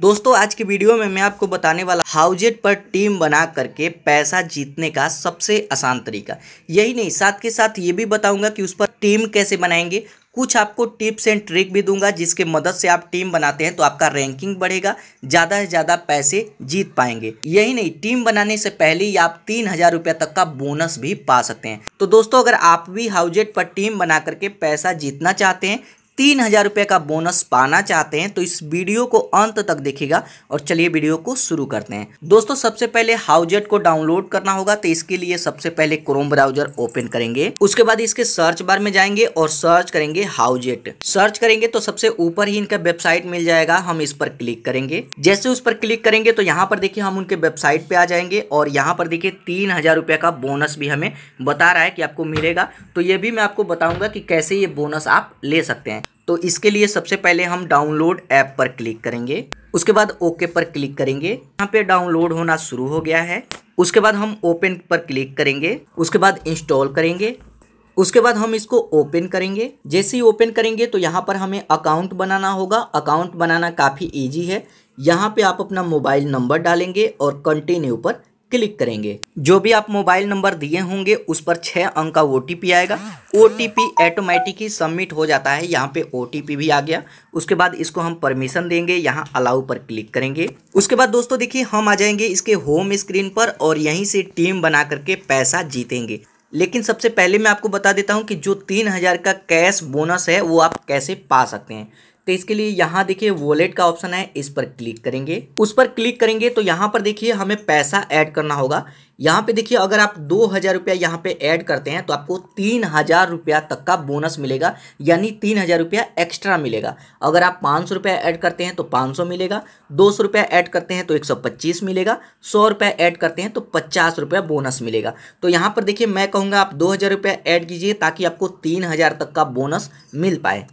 दोस्तों आज के वीडियो में मैं आपको बताने वाला हाउजेट पर टीम बना करके पैसा जीतने का सबसे आसान तरीका यही नहीं साथ के साथ ये भी बताऊंगा कि उस पर टीम कैसे बनाएंगे कुछ आपको टिप्स एंड ट्रिक भी दूंगा जिसके मदद से आप टीम बनाते हैं तो आपका रैंकिंग बढ़ेगा ज़्यादा से ज़्यादा पैसे जीत पाएंगे यही नहीं टीम बनाने से पहले ही आप तीन हज़ार रुपये तक का बोनस भी पा सकते हैं तो दोस्तों अगर आप भी हाउजेट पर टीम बना करके पैसा जीतना चाहते हैं तीन हज़ार रुपये का बोनस पाना चाहते हैं तो इस वीडियो को अंत तक देखिएगा और चलिए वीडियो को शुरू करते हैं दोस्तों सबसे पहले हाउजेट को डाउनलोड करना होगा तो इसके लिए सबसे पहले क्रोम ब्राउजर ओपन करेंगे उसके बाद इसके सर्च बार में जाएंगे और सर्च करेंगे हाउजेट सर्च करेंगे तो सबसे ऊपर ही इनका वेबसाइट मिल जाएगा हम इस पर क्लिक करेंगे जैसे उस पर क्लिक करेंगे तो यहाँ पर देखिए हम उनके वेबसाइट पे आ जाएंगे और यहाँ पर देखिए तीन हज़ार रुपये का बोनस भी हमें बता रहा है कि आपको मिलेगा तो ये भी मैं आपको बताऊंगा कि कैसे ये बोनस आप ले सकते हैं तो इसके लिए सबसे पहले हम डाउनलोड ऐप पर क्लिक करेंगे उसके बाद ओके पर क्लिक करेंगे यहाँ पे डाउनलोड होना शुरू हो गया है उसके बाद हम ओपन पर क्लिक करेंगे उसके बाद इंस्टॉल करेंगे उसके बाद हम इसको ओपन करेंगे जैसे ही ओपन करेंगे तो यहाँ पर हमें अकाउंट बनाना होगा अकाउंट बनाना काफ़ी ईजी है यहाँ पे आप अपना मोबाइल नंबर डालेंगे और कंटिन्यू पर क्लिक करेंगे जो भी आप मोबाइल नंबर दिए होंगे उस पर छः अंक का ओ आएगा ओ ऑटोमेटिक ही सबमिट हो जाता है यहाँ पे ओ भी आ गया उसके बाद इसको हम परमिशन देंगे यहाँ अलाउ पर क्लिक करेंगे उसके बाद दोस्तों देखिए हम आ जाएंगे इसके होम स्क्रीन पर और यहीं से टीम बना करके पैसा जीतेंगे लेकिन सबसे पहले मैं आपको बता देता हूँ कि जो तीन हज़ार का कैश बोनस है वो आप कैसे पा सकते हैं तो इसके लिए यहाँ देखिए वॉलेट का ऑप्शन है इस पर क्लिक करेंगे उस पर क्लिक करेंगे तो यहाँ पर देखिए हमें पैसा ऐड करना होगा यहाँ पे देखिए अगर आप दो हज़ार रुपया यहाँ पे ऐड करते हैं तो आपको तीन हज़ार रुपया तक का बोनस मिलेगा यानी तीन हज़ार रुपया एक्स्ट्रा मिलेगा अगर आप पाँच सौ रुपया ऐड करते हैं तो पाँच सौ मिलेगा दो सौ रुपया ऐड करते हैं तो एक सौ पच्चीस मिलेगा सौ रुपया ऐड करते हैं तो पचास रुपया बोनस मिलेगा तो यहाँ पर देखिए मैं कहूँगा आप दो हज़ार रुपया ऐड कीजिए ताकि आपको तीन हज़ार तक का बोनस मिल पाए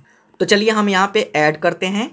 तो चलिए हम यहाँ पे ऐड करते हैं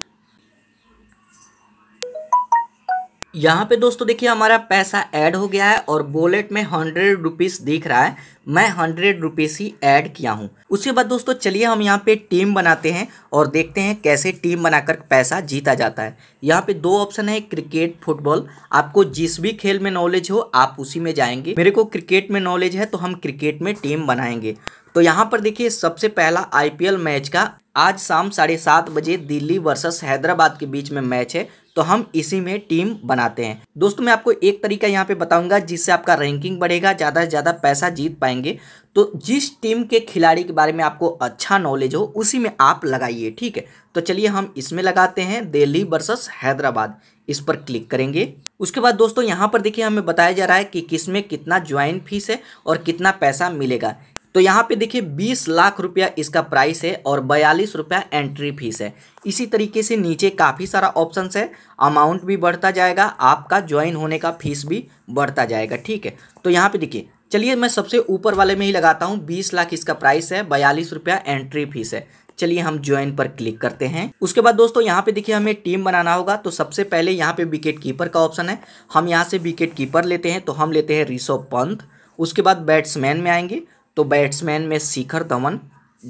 यहाँ पे दोस्तों देखिए हमारा पैसा ऐड हो गया है और बोलेट में हंड्रेड रुपीज़ दिख रहा है मैं हंड्रेड रुपीज़ ही ऐड किया हूँ उसके बाद दोस्तों चलिए हम यहाँ पे टीम बनाते हैं और देखते हैं कैसे टीम बनाकर पैसा जीता जाता है यहाँ पे दो ऑप्शन है क्रिकेट फुटबॉल आपको जिस भी खेल में नॉलेज हो आप उसी में जाएंगे मेरे को क्रिकेट में नॉलेज है तो हम क्रिकेट में टीम बनाएंगे तो यहाँ पर देखिए सबसे पहला आईपीएल मैच का आज शाम साढ़े सात बजे दिल्ली वर्सेस हैदराबाद के बीच में मैच है तो हम इसी में टीम बनाते हैं दोस्तों मैं आपको एक तरीका यहाँ पे बताऊंगा जिससे आपका रैंकिंग बढ़ेगा ज़्यादा से ज़्यादा पैसा जीत पाएंगे तो जिस टीम के खिलाड़ी के बारे में आपको अच्छा नॉलेज हो उसी में आप लगाइए ठीक है तो चलिए हम इसमें लगाते हैं दिल्ली वर्सेस हैदराबाद इस पर क्लिक करेंगे उसके बाद दोस्तों यहाँ पर देखिए हमें बताया जा रहा है कि किस में कितना ज्वाइन फीस है और कितना पैसा मिलेगा तो यहाँ पे देखिए बीस लाख रुपया इसका प्राइस है और बयालीस रुपया एंट्री फीस है इसी तरीके से नीचे काफ़ी सारा ऑप्शन है अमाउंट भी बढ़ता जाएगा आपका ज्वाइन होने का फीस भी बढ़ता जाएगा ठीक है तो यहाँ पे देखिए चलिए मैं सबसे ऊपर वाले में ही लगाता हूँ बीस लाख इसका प्राइस है बयालीस रुपया एंट्री फीस है चलिए हम ज्वाइन पर क्लिक करते हैं उसके बाद दोस्तों यहाँ पे देखिए हमें टीम बनाना होगा तो सबसे पहले यहाँ पे विकेट कीपर का ऑप्शन है हम यहाँ से विकेट कीपर लेते हैं तो हम लेते हैं ऋषभ पंत उसके बाद बैट्समैन में आएंगे तो बैट्समैन में शिखर धवन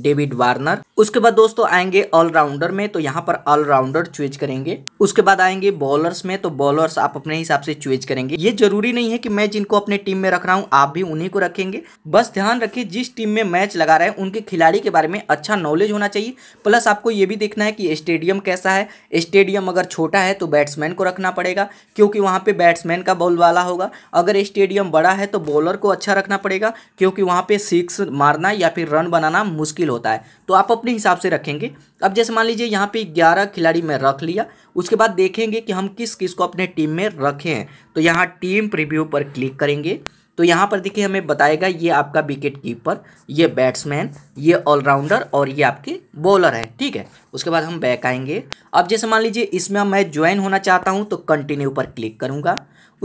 डेविड वार्नर उसके बाद दोस्तों आएंगे ऑलराउंडर में तो यहाँ पर ऑलराउंडर चूज करेंगे उसके बाद आएंगे बॉलर्स में तो बॉलर्स आप अपने हिसाब से चूज करेंगे ये जरूरी नहीं है कि मैं जिनको अपने टीम में रख रहा हूँ आप भी उन्हीं को रखेंगे बस ध्यान रखिए जिस टीम में मैच लगा रहे हैं उनके खिलाड़ी के बारे में अच्छा नॉलेज होना चाहिए प्लस आपको ये भी देखना है कि स्टेडियम कैसा है स्टेडियम अगर छोटा है तो बैट्समैन को रखना पड़ेगा क्योंकि वहाँ पे बैट्समैन का बॉल वाला होगा अगर स्टेडियम बड़ा है तो बॉलर को अच्छा रखना पड़ेगा क्योंकि वहाँ पे सिक्स मारना या फिर रन बनाना मुश्किल मुश्किल होता है तो आप अपने हिसाब से रखेंगे अब जैसे मान लीजिए यहाँ पे ग्यारह खिलाड़ी मैं रख लिया उसके बाद देखेंगे कि हम किस किस को अपने टीम में रखें तो यहाँ टीम प्रिव्यू पर क्लिक करेंगे तो यहाँ पर देखिए हमें बताएगा ये आपका विकेट कीपर ये बैट्समैन ये ऑलराउंडर और ये आपके बॉलर है ठीक है उसके बाद हम बैक आएंगे अब जैसे मान लीजिए इसमें मैं ज्वाइन होना चाहता हूँ तो कंटिन्यू पर क्लिक करूँगा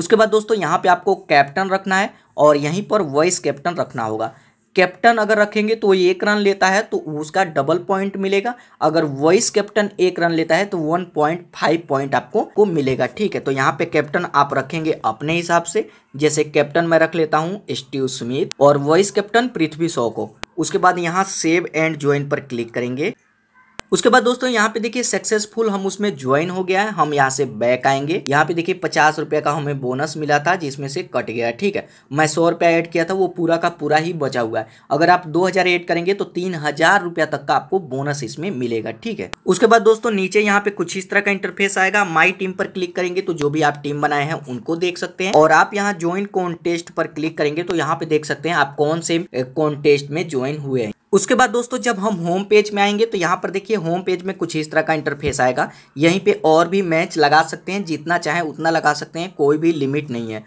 उसके बाद दोस्तों यहाँ पे आपको कैप्टन रखना है और यहीं पर वाइस कैप्टन रखना होगा कैप्टन अगर रखेंगे तो एक रन लेता है तो उसका डबल पॉइंट मिलेगा अगर वाइस कैप्टन एक रन लेता है तो वन पॉइंट फाइव पॉइंट आपको को मिलेगा ठीक है तो यहाँ पे कैप्टन आप रखेंगे अपने हिसाब से जैसे कैप्टन मैं रख लेता हूँ स्टीव स्मिथ और वाइस कैप्टन पृथ्वी शॉ को उसके बाद यहाँ सेव एंड ज्वाइन पर क्लिक करेंगे उसके बाद दोस्तों यहाँ पे देखिए सक्सेसफुल हम उसमें ज्वाइन हो गया है हम यहाँ से बैक आएंगे यहाँ पे देखिए पचास रुपया का हमें बोनस मिला था जिसमें से कट गया ठीक है मैं सौ रुपया ऐड किया था वो पूरा का पूरा ही बचा हुआ है अगर आप दो हज़ार एड करेंगे तो तीन हज़ार रुपया तक का आपको बोनस इसमें मिलेगा ठीक है उसके बाद दोस्तों नीचे यहाँ पे कुछ इस तरह का इंटरफेस आएगा माई टीम पर क्लिक करेंगे तो जो भी आप टीम बनाए हैं उनको देख सकते हैं और आप यहाँ ज्वाइन कॉन्टेस्ट पर क्लिक करेंगे तो यहाँ पे देख सकते हैं आप कौन से कॉन्टेस्ट में ज्वाइन हुए हैं उसके बाद दोस्तों जब हम होम पेज में आएंगे तो यहाँ पर देखिए होम पेज में कुछ इस तरह का इंटरफेस आएगा यहीं पे और भी मैच लगा सकते हैं जितना चाहे उतना लगा सकते हैं कोई भी लिमिट नहीं है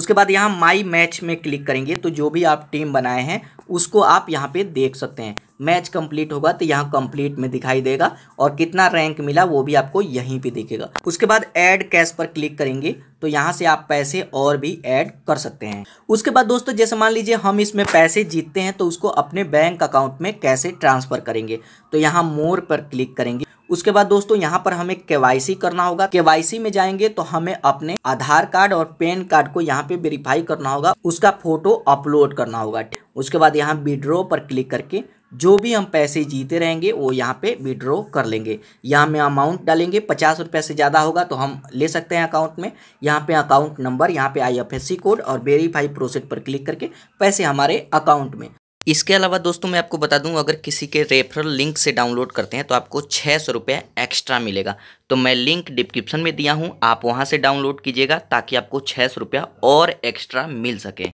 उसके बाद यहाँ माई मैच में क्लिक करेंगे तो जो भी आप टीम बनाए हैं उसको आप यहाँ पे देख सकते हैं मैच कंप्लीट होगा तो यहाँ कंप्लीट में दिखाई देगा और कितना रैंक मिला वो भी आपको यहीं पे दिखेगा उसके बाद ऐड कैश पर क्लिक करेंगे तो यहाँ से आप पैसे और भी ऐड कर सकते हैं उसके बाद दोस्तों जैसे मान लीजिए हम इसमें पैसे जीतते हैं तो उसको अपने बैंक अकाउंट में कैसे ट्रांसफ़र करेंगे तो यहाँ मोर पर क्लिक करेंगे उसके बाद दोस्तों यहाँ पर हमें के करना होगा के में जाएंगे तो हमें अपने आधार कार्ड और पैन कार्ड को यहाँ पे वेरीफाई करना होगा उसका फोटो अपलोड करना होगा उसके बाद यहाँ विड्रो पर क्लिक करके जो भी हम पैसे जीते रहेंगे वो यहाँ पे विड्रो कर लेंगे यहाँ में अमाउंट डालेंगे पचास रुपये से ज़्यादा होगा तो हम ले सकते हैं अकाउंट में यहाँ पे अकाउंट नंबर यहाँ पे आईएफएससी कोड और वेरीफाई प्रोसेस पर क्लिक करके पैसे हमारे अकाउंट में इसके अलावा दोस्तों मैं आपको बता दूं अगर किसी के रेफरल लिंक से डाउनलोड करते हैं तो आपको छः सौ रुपये एक्स्ट्रा मिलेगा तो मैं लिंक डिस्क्रिप्शन में दिया हूं आप वहां से डाउनलोड कीजिएगा ताकि आपको छः सौ रुपया और एक्स्ट्रा मिल सके